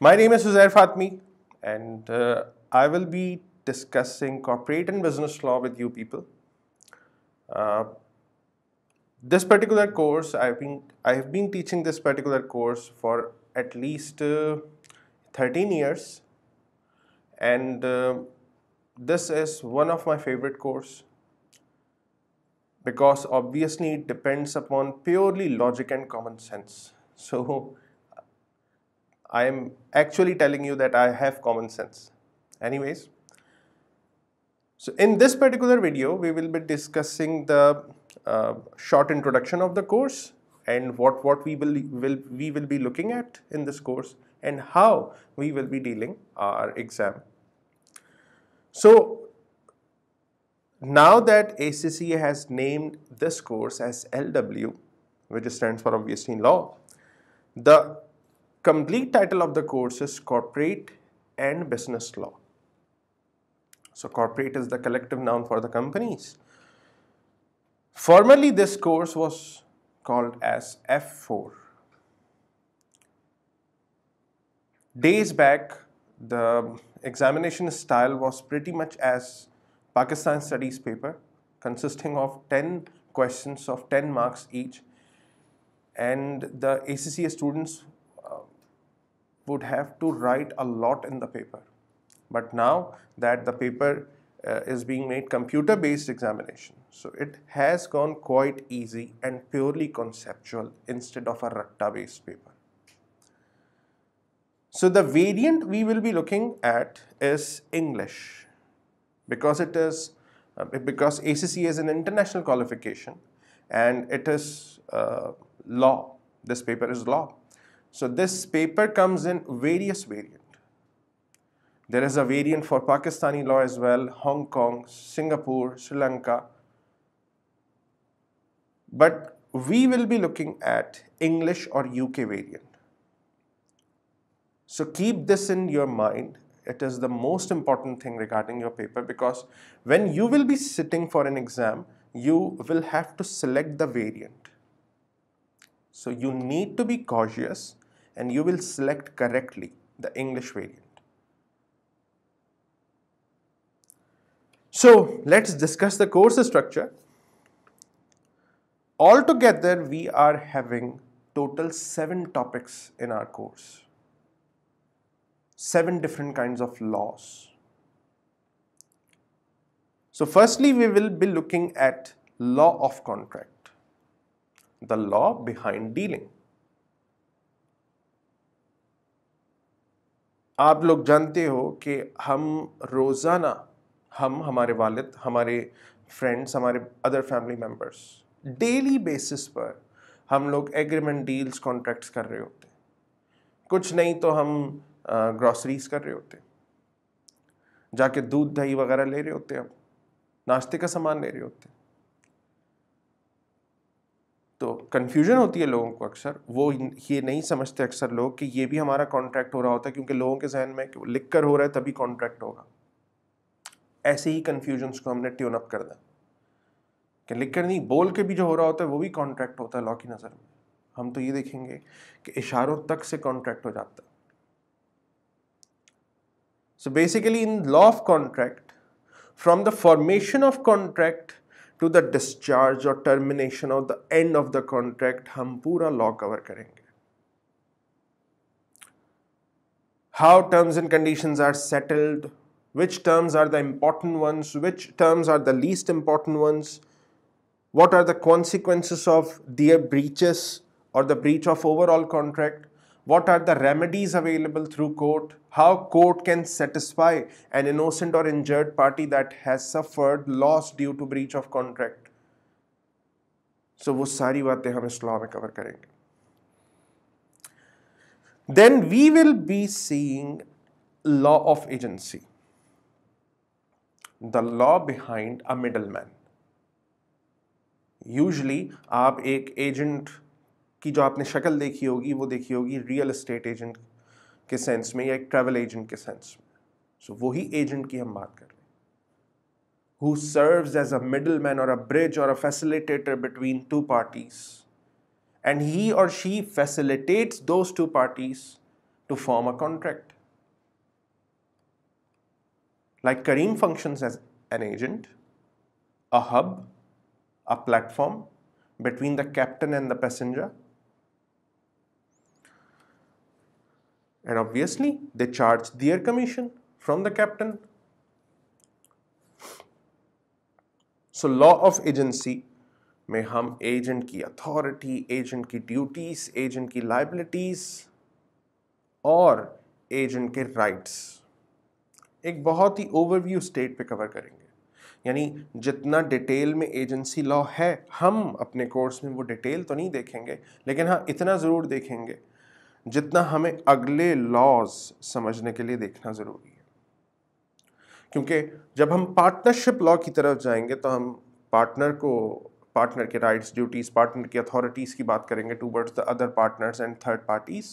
My name is Uzair Fatmi and uh, I will be discussing corporate and business law with you people. Uh, this particular course, I've been, I've been teaching this particular course for at least uh, 13 years and uh, this is one of my favorite course because obviously it depends upon purely logic and common sense. So I'm actually telling you that I have common sense. Anyways, so in this particular video, we will be discussing the uh, short introduction of the course and what, what we, will, will, we will be looking at in this course and how we will be dealing our exam. So now that ACCA has named this course as LW, which stands for obviously in law, the Complete title of the course is Corporate and Business Law. So corporate is the collective noun for the companies. Formerly this course was called as F4. Days back the examination style was pretty much as Pakistan studies paper consisting of 10 questions of 10 marks each and the ACCA students would have to write a lot in the paper. But now that the paper uh, is being made computer based examination, so it has gone quite easy and purely conceptual instead of a Ratta based paper. So the variant we will be looking at is English because it is uh, because ACC is an international qualification and it is uh, law. This paper is law. So this paper comes in various variant. There is a variant for Pakistani law as well, Hong Kong, Singapore, Sri Lanka. But we will be looking at English or UK variant. So keep this in your mind. It is the most important thing regarding your paper because when you will be sitting for an exam, you will have to select the variant. So you need to be cautious and you will select correctly the English variant. So let's discuss the course structure. Altogether, we are having total seven topics in our course. Seven different kinds of laws. So firstly, we will be looking at law of contract. the law behind dealing आप लोग जानते हो कि हम रोज़ाना हम हमारे वालिद हमारे फ्रेंड्स हमारे other family members daily basis पर हम लोग एग्रीमेंट डील्स कॉन्ट्रैक्ट्स कर रहे होते कुछ नहीं तो हम ग्रॉसरीज कर रहे होते जाके दूध दही वगैरह ले रहे होते हैं नाश्ते का सामान ले रहे होते तो कन्फ्यूजन होती है लोगों को अक्सर वो ये नहीं समझते अक्सर लोग कि ये भी हमारा कॉन्ट्रैक्ट हो रहा होता है क्योंकि लोगों के जहन में लिख कर हो रहा है तभी कॉन्ट्रैक्ट होगा ऐसे ही कन्फ्यूजन्स को हमने ट्यून अप कर दिया कि लिख कर नहीं बोल के भी जो हो रहा होता है वो भी कॉन्ट्रैक्ट होता है लॉ की नज़र में हम तो ये देखेंगे कि इशारों तक से कॉन्ट्रैक्ट हो जाता है so basically in law of contract from the formation of contract the discharge or termination और the end of the contract, हम pura law cover karenge. how terms and conditions are settled, which terms are the important ones, which terms are the least important ones, what are the consequences of their breaches or the breach of overall contract what are the remedies available through court how court can satisfy an innocent or injured party that has suffered loss due to breach of contract so wo sari baatein hum is law mein cover karenge then we will be seeing law of agency the law behind a middleman usually aap ek agent की जो आपने शक्ल देखी होगी वो देखी होगी real estate agent के सेंस में या एक ट्रेवल एजेंट के सेंस में सो so, वही एजेंट की हम बात कर रहे हैं who as a middle man और अ ब्रिज और a facilitator between two parties and he और she facilitates those two parties to form a contract like Careem function as an agent a hub a platform between the captain and the passenger and obviously they charge their commission from the captain. So law of agency में हम agent की authority agent की duties agent की liabilities और agent के rights एक बहुत ही ओवरव्यू स्टेट पे कवर करेंगे यानी जितना डिटेल में एजेंसी लॉ है हम अपने कोर्स में वो डिटेल तो नहीं देखेंगे लेकिन हाँ इतना ज़रूर देखेंगे जितना हमें अगले लॉज समझने के लिए देखना ज़रूरी है क्योंकि जब हम पार्टनरशिप लॉ की तरफ जाएंगे तो हम पार्टनर को पार्टनर के राइट्स ड्यूटीज़ पार्टनर की अथॉरिटीज़ की बात करेंगे towards the other partners and third parties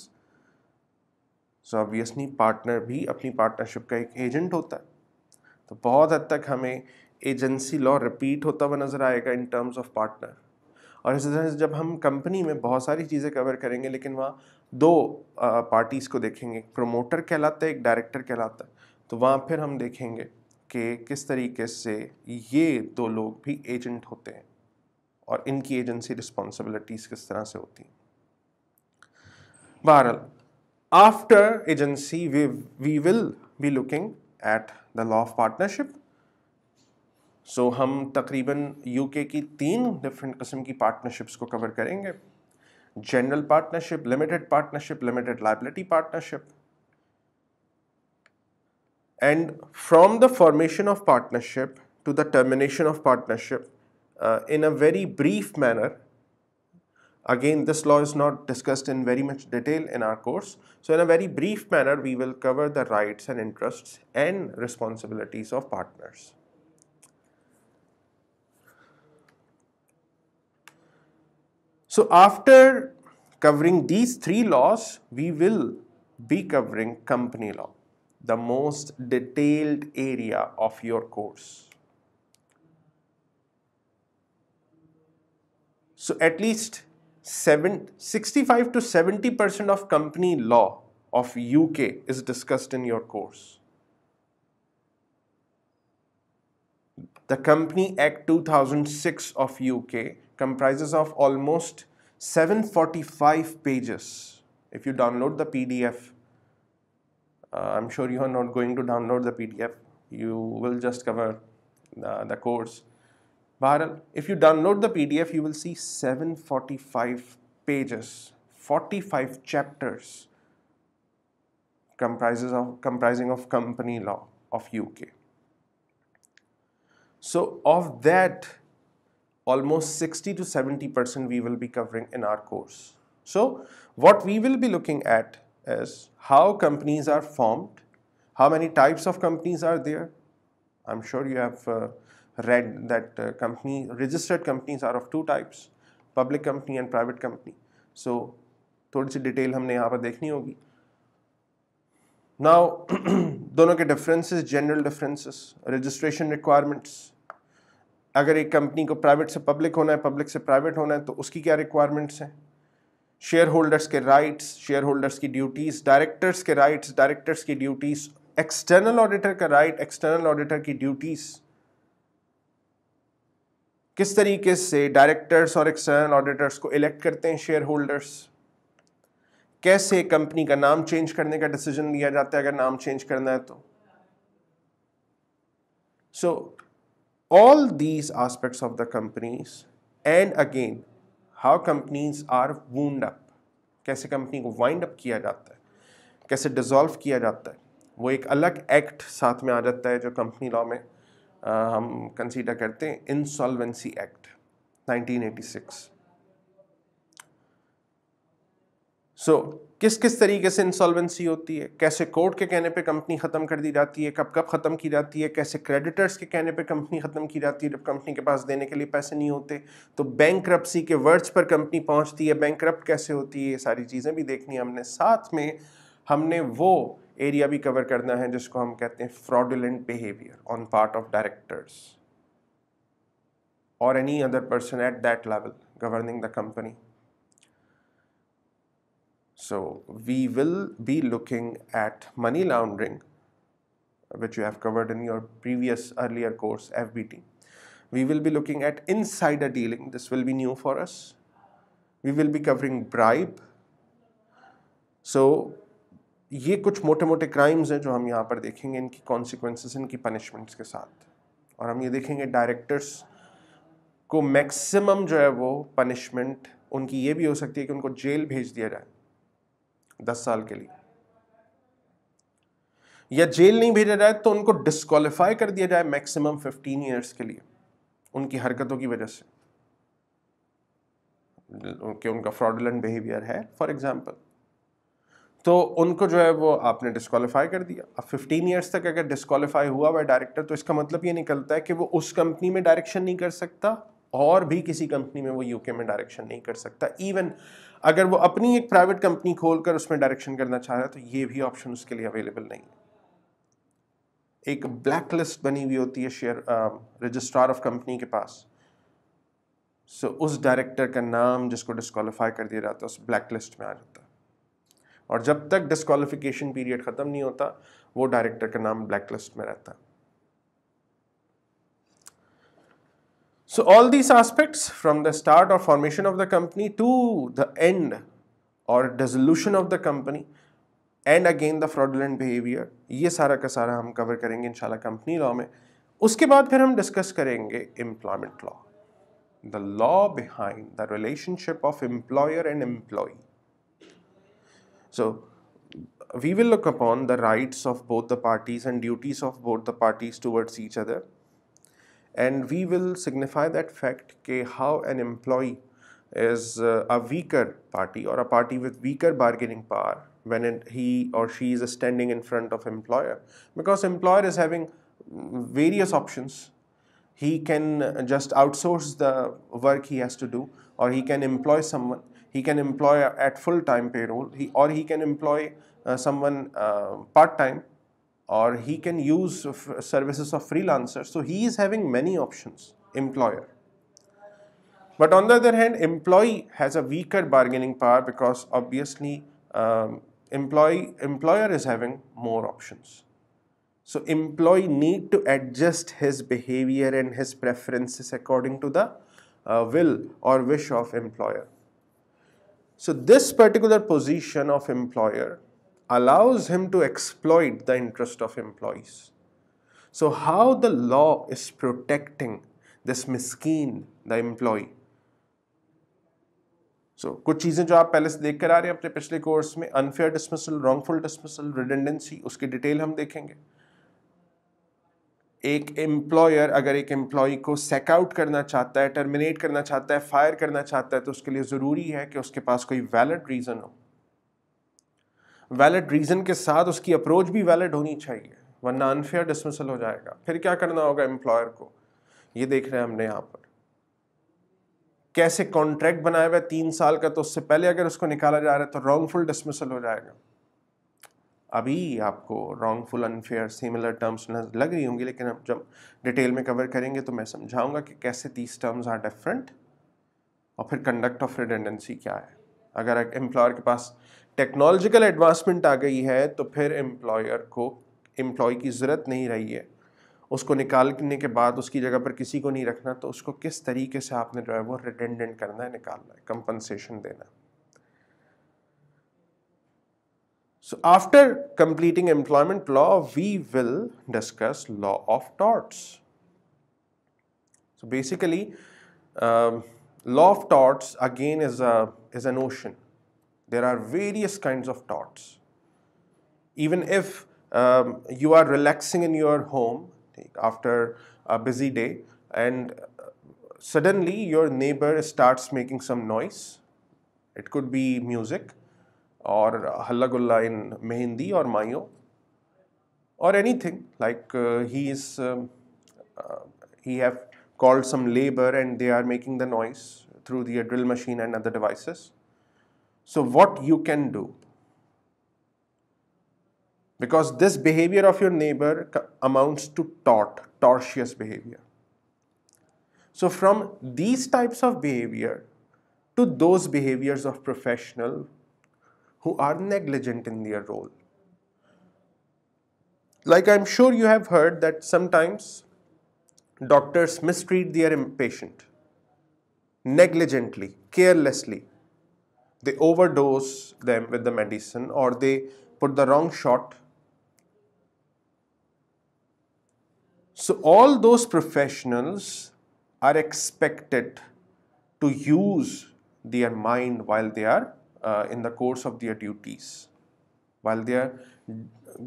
so obviously partner भी अपनी पार्टनरशिप का एक एजेंट होता है तो बहुत हद तक हमें एजेंसी लॉ रिपीट होता हुआ नज़र आएगा इन टर्म्स ऑफ पार्टनर और इसी तरह से जब हम कंपनी में बहुत सारी चीज़ें कवर करेंगे लेकिन वहाँ दो पार्टीज़ को देखेंगे एक प्रोमोटर कहलाता है एक डायरेक्टर कहलाता है तो वहाँ फिर हम देखेंगे कि किस तरीके से ये दो लोग भी एजेंट होते हैं और इनकी एजेंसी रिस्पॉन्सिबिलिटीज़ किस तरह से होती बहरहाल after agency we will be looking at the law of partnership so so, हम तकरीबन यूके की तीन डिफरेंट किस्म की पार्टनरशिप्स को कवर करेंगे general partnership limited partnership limited liability partnership and from the formation of partnership to the termination of partnership in a very brief manner again this law is not discussed in very much detail in our course so in a very brief manner we will cover the rights and interest and responsibilities of partners So after covering these three laws, we will be covering company law, the most detailed area of your course. So at least seven, 65 to 70% of company law of UK is discussed in your course. The Company Act 2006 of UK comprises of almost 745 pages. If you download the PDF, uh, I'm sure you are not going to download the PDF. You will just cover the, uh, the course. But if you download the PDF, you will see 745 pages, 45 chapters comprises of, comprising of company law of UK. So of that, almost 60 to 70 percent we will be covering in our course. So what we will be looking at is how companies are formed, how many types of companies are there. I'm sure you have uh, read that uh, company registered companies are of two types, public company and private company. So थोड़ी सी detail हमने यहाँ पर देखनी होगी now दोनों के differences, general differences registration अगर एक कंपनी को प्राइवेट से पब्लिक होना है पब्लिक से प्राइवेट होना है तो उसकी क्या रिक्वायरमेंट्स हैं शेयर होल्डर्स के राइट्स शेयर होल्डर्स की ड्यूटीज़ डायरेक्टर्स के राइट्स डायरेक्टर्स की ड्यूटीज़ एक्सटर्नल ऑडिटर का राइट एक्सटर्नल ऑडिटर की ड्यूटीज़ किस तरीके से डायरेक्टर्स और एक्सटर्नल ऑडिटर्स को इलेक्ट करते हैं शेयर होल्डर्स कैसे कंपनी का नाम चेंज करने का डिसीजन लिया जाता है अगर नाम चेंज करना है तो so so, all these aspects of the companies and again how companies are wound up कैसे कंपनी को वाइंड अप किया जाता है कैसे डिज़ोल्व किया जाता है वो एक अलग एक्ट साथ में आ जाता है जो कंपनी लॉ में आ, हम कंसीडर करते हैं इंसॉल्वेंसी एक्ट 1986 सो so, किस किस तरीके से इंसॉल्वेंसी होती है कैसे कोर्ट के कहने पे कंपनी ख़त्म कर दी जाती है कब कब ख़त्म की जाती है कैसे क्रेडिटर्स के कहने पे कंपनी ख़त्म की जाती है जब कंपनी के पास देने के लिए पैसे नहीं होते तो बैंक के वर्ड्स पर कंपनी पहुंचती है बैंक कैसे होती है ये सारी चीज़ें भी देखनी है हमने साथ में हमने वो एरिया भी कवर करना है जिसको हम कहते हैं fraudulent behaviour on part of directors और any other person at that level governing the company So we will be looking at money laundering, which you have covered in your previous earlier course, FBT. We will be looking at insider dealing. This will be new for us. We will be covering bribe. So ये कुछ मोटे मोटे crimes हैं जो हम यहाँ पर देखेंगे इनकी कॉन्सिक्वेंसेस इनकी पनिशमेंट्स के साथ और हम ये देखेंगे डायरेक्टर्स को मैक्सिमम जो है वो पनिशमेंट उनकी ये भी हो सकती है कि उनको जेल भेज दिया जाए दस साल के लिए या जेल नहीं भेजा जाए तो उनको डिस्कालीफाई कर दिया जाए मैक्सिमम फिफ्टीन ईयर्स के लिए उनकी हरकतों की वजह से कि उनका फ्रॉडलेंट बिहेवियर है फॉर एग्जाम्पल तो उनको जो है वो आपने डिस्कालीफाई कर दिया अब 15 इयर्स तक अगर डिस्कालीफाई हुआ हुआ डायरेक्टर तो इसका मतलब ये निकलता है कि वो उस कंपनी में डायरेक्शन नहीं कर सकता और भी किसी कंपनी में वो यूके में डायरेक्शन नहीं कर सकता इवन अगर वो अपनी एक प्राइवेट कंपनी खोलकर उसमें डायरेक्शन करना चाह रहा है तो ये भी ऑप्शन उसके लिए अवेलेबल नहीं है एक ब्लैक लिस्ट बनी हुई होती है शेयर रजिस्ट्रार ऑफ कंपनी के पास सो उस डायरेक्टर का नाम जिसको डिस्कवालीफाई कर दिया जाता है उस ब्लैक लिस्ट में आ जाता है और जब तक डिस्कवालिफिकेशन पीरियड ख़त्म नहीं होता वो डायरेक्टर का नाम ब्लैक लिस्ट में रहता है So all these aspects from the start or formation of the company to the end or dissolution of the company and again the fraudulent behavior ye sara ka sara hum cover karenge inshallah company law mein uske baad fir hum discuss karenge employment law the law behind the relationship of employer and employee so we will look upon the rights of both the parties and duties of both the parties towards each other and we will signify that fact ke how an employee is uh, a weaker party or a party with weaker bargaining power when it, he or she is standing in front of employer because employer is having various options he can just outsource the work he has to do or he can employ someone he can employ at full time payroll he, or he can employ uh, someone uh, part time or he can use services of freelancer. So he is having many options, employer. But on the other hand, employee has a weaker bargaining power because obviously um, employee, employer is having more options. So employee need to adjust his behavior and his preferences according to the uh, will or wish of employer. So this particular position of employer allows him to exploit the interest of employees. So how the law is protecting this miskin, the employee. So so, कुछ चीज़ें जो आप पहले से देख कर आ रहे हैं अपने पिछले कोर्स में unfair dismissal wrongful dismissal redundancy उसकी डिटेल हम देखेंगे एक एम्प्लॉयर अगर एक एम्प्लॉय को सेकआउट करना चाहता है टर्मिनेट करना चाहता है फायर करना चाहता है तो उसके लिए ज़रूरी है कि उसके पास कोई वैलिड रीज़न हो वैलिड रीज़न के साथ उसकी अप्रोच भी वैलिड होनी चाहिए वरना अनफेयर डिसमिसल हो जाएगा फिर क्या करना होगा एम्प्लॉयर को ये देख रहे हैं हमने यहाँ पर कैसे कॉन्ट्रैक्ट बनाया हुआ है तीन साल का तो उससे पहले अगर उसको निकाला जा रहा है तो रॉन्गफुल डिसमिसल हो जाएगा अभी आपको रॉन्गफुल अनफेयर सिमिलर टर्म्स लग रही होंगी लेकिन अब जब डिटेल में कवर करेंगे तो मैं समझाऊंगा कि कैसे तीस टर्म्स आर डिफरेंट और फिर कंडक्ट ऑफ रिडेंडेंसी क्या है अगर एम्प्लॉयर के पास टेक्नोलॉजिकल एडवांसमेंट आ गई है तो फिर एम्प्लॉयर को एम्प्लॉय की ज़रूरत नहीं रही है उसको निकालने के बाद उसकी जगह पर किसी को नहीं रखना तो उसको किस तरीके से आपने जो है वो रिटेंडेंट करना है निकालना है कंपनसेशन देना so after completing employment law we will discuss law of torts so basically law of of again is um, is a is There are various kinds of thoughts. Even if um, you are relaxing in your home after a busy day and uh, suddenly your neighbor starts making some noise, it could be music or halagulla in Mehndi or Mayo or anything like uh, he is um, uh, he have called some labor and they are making the noise through the drill machine and other devices so what you can do? Because this behavior of your neighbor amounts to tort, tortious behavior. So from these types of behavior to those behaviors of professional who are negligent in their role. Like I'm sure you have heard that sometimes doctors mistreat their patient negligently, carelessly, they overdose them with the medicine or they put the wrong shot. So, all those professionals are expected to use their mind while they are uh, in the course of their duties, while they are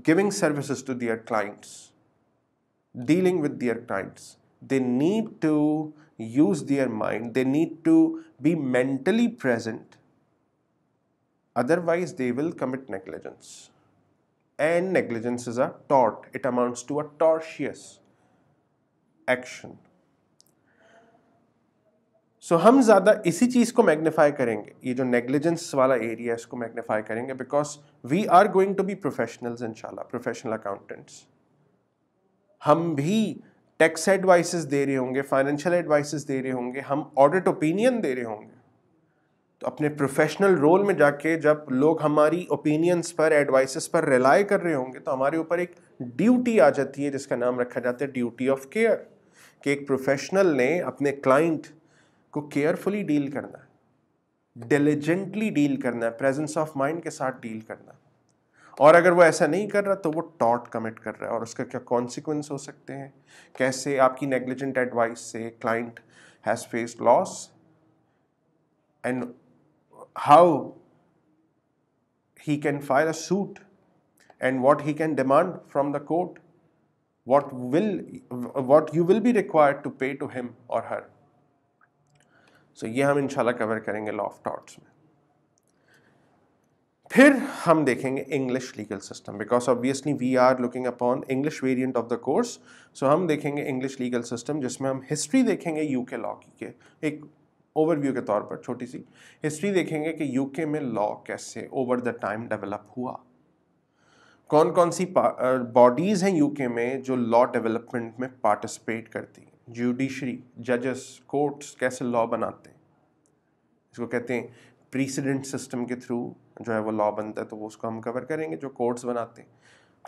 giving services to their clients, dealing with their clients. They need to use their mind, they need to be mentally present Otherwise, they will commit negligence. And negligence is a tort, it amounts to a tortious action. So so, हम ज़्यादा इसी चीज़ को magnify करेंगे ये जो negligence वाला area है इसको मैग्नीफाई करेंगे because we are going to be professionals इनशाला प्रोफेशनल अकाउंटेंट्स हम भी टैक्स एडवाइसेस दे रहे होंगे फाइनेंशियल एडवाइसेस दे रहे होंगे हम ऑडिट ओपिनियन दे रहे होंगे तो अपने प्रोफेशनल रोल में जाके जब लोग हमारी ओपिनियंस पर एडवाइसेस पर रिलाई कर रहे होंगे तो हमारे ऊपर एक ड्यूटी आ जाती है जिसका नाम रखा जाता है ड्यूटी ऑफ केयर कि एक प्रोफेशनल ने अपने क्लाइंट को केयरफुली डील करना है डिलीजेंटली डील करना है प्रेजेंस ऑफ माइंड के साथ डील करना और अगर वो ऐसा नहीं कर रहा तो वो टॉट कमिट कर रहा है और उसका क्या कॉन्सिक्वेंस हो सकते हैं कैसे आपकी नेग्लिजेंट एडवाइस से client has face loss and how he can file a suit and what he can demand from the court what will what you will be required to pay to him or her so ye hum inshallah cover karenge law of torts mein phir hum dekhenge english legal system because obviously we are looking upon english variant of the course so hum dekhenge english legal system jisme hum history dekhenge uk law ki ke overview के तौर पर छोटी सी history देखेंगे कि UK में law कैसे over the time develop हुआ कौन कौन सी बॉडीज़ हैं यूके में जो लॉ डेवलपमेंट में पार्टिसिपेट करती हैं जुडिशरी जजेस कोर्ट्स कैसे लॉ बनाते हैं इसको कहते हैं प्रीसीडेंट सिस्टम के थ्रू जो है वो लॉ बनता है तो वो उसको हम कवर करेंगे जो कोर्ट्स बनाते हैं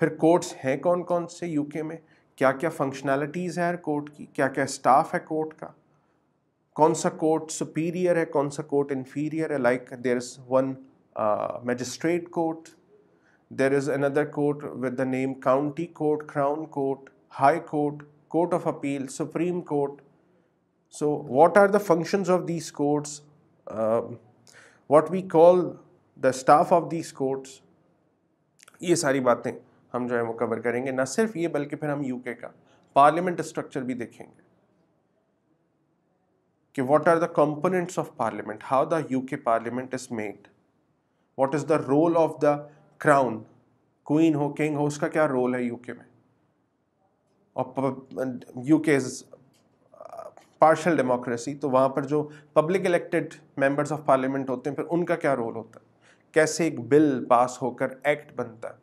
फिर कोर्ट्स हैं कौन कौन से यूके में क्या क्या फंक्शनैलिटीज़ है कोर्ट की क्या क्या स्टाफ है कोर्ट का कौन सा कोर्ट सुपीरियर है कौन सा कोर्ट इन्फीरियर है like there is one magistrate court there is another court with the name county court crown court high court court of appeal supreme court so what are the functions of these courts what we call the staff of these courts ये सारी बातें हम जो है वो cover करेंगे ना सिर्फ ये बल्कि फिर हम यूके का पार्लियामेंट स्ट्रक्चर भी देखेंगे कि what are the components of parliament how the U K parliament is made what is the role of the crown queen हो किंग हो उसका क्या रोल है यूके में और यूके इज पार्शल डेमोक्रेसी तो वहाँ पर जो public elected members of parliament होते हैं फिर उनका क्या रोल होता है कैसे एक बिल पास होकर एक्ट बनता है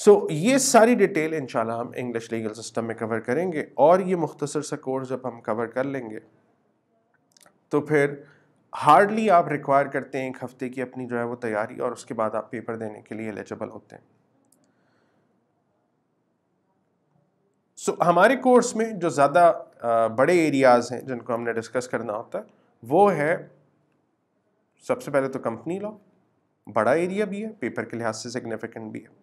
सो so, ये सारी डिटेल इंशाल्लाह हम इंग्लिश लीगल सिस्टम में कवर करेंगे और ये मुख्तसर सा कोर्स जब हम कवर कर लेंगे तो फिर हार्डली आप रिक्वायर करते हैं एक हफ़्ते की अपनी जो है वो तैयारी और उसके बाद आप पेपर देने के लिए एलिजिबल होते हैं सो so, हमारे कोर्स में जो ज़्यादा बड़े एरियाज़ हैं जिनको हमने डिस्कस करना होता है वो है सबसे पहले तो कंपनी लॉ बड़ा एरिया भी है पेपर के लिहाज से सिग्निफिकेंट भी है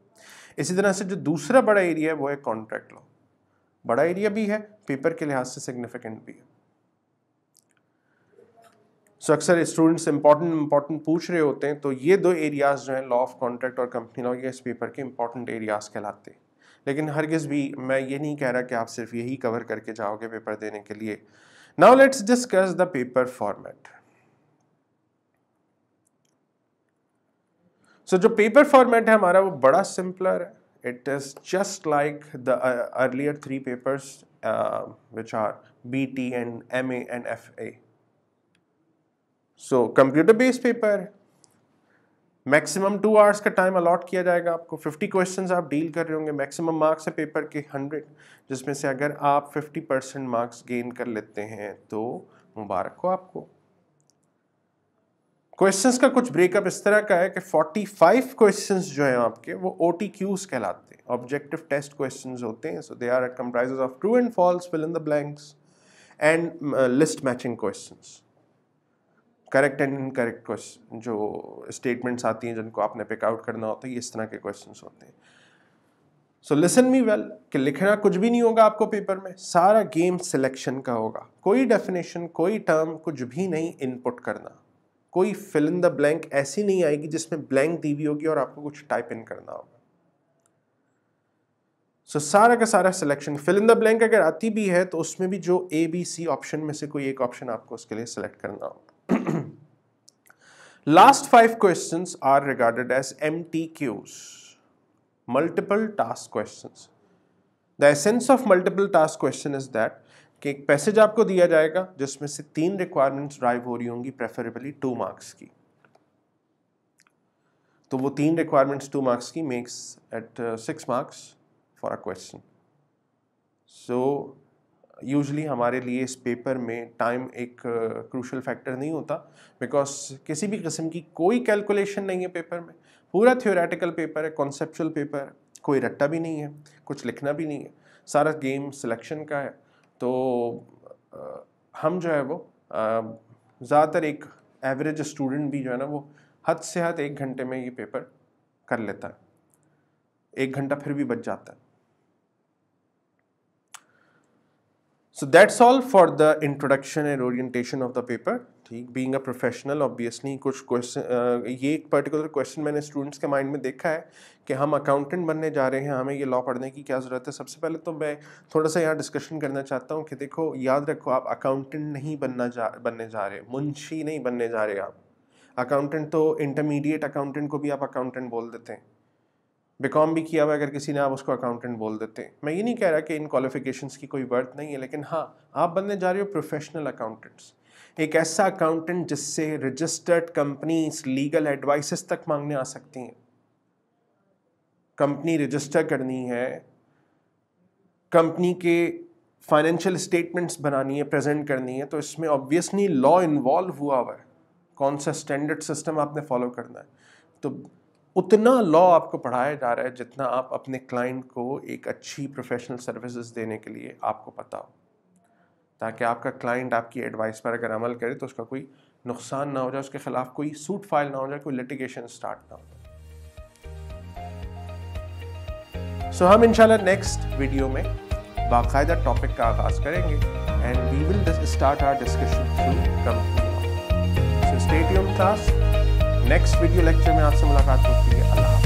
इसी तरह से जो दूसरा बड़ा एरिया है वो है कॉन्ट्रैक्ट लॉ बड़ा एरिया भी है पेपर के लिहाज से सिग्निफिकेंट भी है सो अक्सर स्टूडेंट्स इंपॉर्टेंट इंपॉर्टेंट पूछ रहे होते हैं तो ये दो एरियाज जो हैं लॉ ऑफ कॉन्ट्रैक्ट और कंपनी लॉ ये इस पेपर के इंपॉर्टेंट एरियाज कहलाते हैं लेकिन हरगिज़ भी मैं ये नहीं कह रहा कि आप सिर्फ यही कवर करके जाओगे पेपर देने के लिए now let's discuss the paper format so so, जो पेपर फॉर्मेट है हमारा वो बड़ा सिंपलर है it is just like the earlier three papers which are B T and M A and F A so computer based paper maximum two hours का time allot किया जाएगा आपको फिफ्टी क्वेश्चन आप डील कर रहे होंगे maximum marks है paper के हंड्रेड जिसमें से अगर आप फिफ्टी परसेंट मार्क्स गेन कर लेते हैं तो मुबारक हो आपको क्वेश्चंस का कुछ ब्रेकअप इस तरह का है कि 45 क्वेश्चंस जो हैं आपके वो ओ टी क्यूज कहलाते हैं ऑब्जेक्टिव टेस्ट क्वेश्चंस होते हैं so they are at comprise of true and false fill in the blanks and list matching questions correct and incorrect question जो स्टेटमेंट्स आती हैं जिनको आपने पिकआउट करना होता है ये इस तरह के क्वेश्चन होते हैं सो लिसन मी वेल कि लिखना कुछ भी नहीं होगा आपको पेपर में सारा गेम सिलेक्शन का होगा कोई डेफिनेशन कोई टर्म कुछ भी नहीं इनपुट करना कोई फिल इन द ब्लैंक ऐसी नहीं आएगी जिसमें ब्लैंक दी हुई होगी और आपको कुछ टाइप इन करना होगा सो so, सारा का सारा selection fill in the blank अगर आती भी है तो उसमें भी जो ए बी सी ऑप्शन में से कोई एक ऑप्शन आपको उसके लिए सिलेक्ट करना होगा last five question are regarded as M T Qs multiple task question the essence of multiple task question is that कि एक पैसेज आपको दिया जाएगा जिसमें से तीन रिक्वायरमेंट्स ड्राइव हो रही होंगी प्रेफरेबली टू मार्क्स की तो वो तीन रिक्वायरमेंट्स टू मार्क्स की max at six marks for a question so usually हमारे लिए इस पेपर में टाइम एक क्रूशल uh, फैक्टर नहीं होता बिकॉज किसी भी किस्म की कोई कैलकुलेशन नहीं है पेपर में पूरा थियोरेटिकल पेपर है कॉन्सेप्चुअल पेपर है कोई रट्टा भी नहीं है कुछ लिखना भी नहीं है सारा गेम सिलेक्शन का है तो हम जो है वो ज़्यादातर एक एवरेज स्टूडेंट भी जो है ना वो हद से हद एक घंटे में ये पेपर कर लेता है एक घंटा फिर भी बच जाता है so that's all for the introduction and orientation of the paper ठीक बीइंग अ प्रोफेशनल ऑब्वियसली कुछ क्वेश्चन ये एक पर्टिकुलर क्वेश्चन मैंने स्टूडेंट्स के माइंड में देखा है कि हम अकाउंटेंट बनने जा रहे हैं हमें ये लॉ पढ़ने की क्या ज़रूरत है सबसे पहले तो मैं थोड़ा सा यहाँ डिस्कशन करना चाहता हूँ कि देखो याद रखो आप अकाउंटेंट नहीं बनना जा बनने जा रहे मुंशी नहीं बनने जा रहे आप अकाउंटेंट तो इंटरमीडिएट अकाउंटेंट को भी आप अकाउंटेंट बोल देते हैं बिकॉम भी किया हुआ अगर किसी ने आप उसको अकाउंटेंट बोल देते हैं मैं ये नहीं कह रहा कि इन क्वालिफिकेशंस की कोई वर्थ नहीं है लेकिन हाँ आप बनने जा रहे हो प्रोफेशनल अकाउंटेंट्स एक ऐसा अकाउंटेंट जिससे रजिस्टर्ड कंपनीज लीगल एडवाइसेस तक मांगने आ सकती हैं कंपनी रजिस्टर करनी है कंपनी के फाइनेंशियल स्टेटमेंट्स बनानी है प्रेजेंट करनी है तो इसमें ऑब्वियसली लॉ इन्वॉल्व हुआ हुआ है कौन सा स्टैंडर्ड सिस्टम आपने फॉलो करना है तो उतना लॉ आपको पढ़ाया जा रहा है जितना आप अपने क्लाइंट को एक अच्छी प्रोफेशनल सर्विसेज देने के लिए आपको पता हो ताकि आपका क्लाइंट आपकी एडवाइस पर अगर अमल करे तो उसका कोई नुकसान ना हो जाए उसके ख़िलाफ़ कोई सूट फाइल ना हो जाए कोई लिटिगेशन स्टार्ट ना हो जाए सो हम इंशाल्लाह नेक्स्ट वीडियो में बाकायदा टॉपिक का आगाज़ करेंगे and we will start our discussion through company class next video lecture में आपसे मुलाकात होती है अल्लाह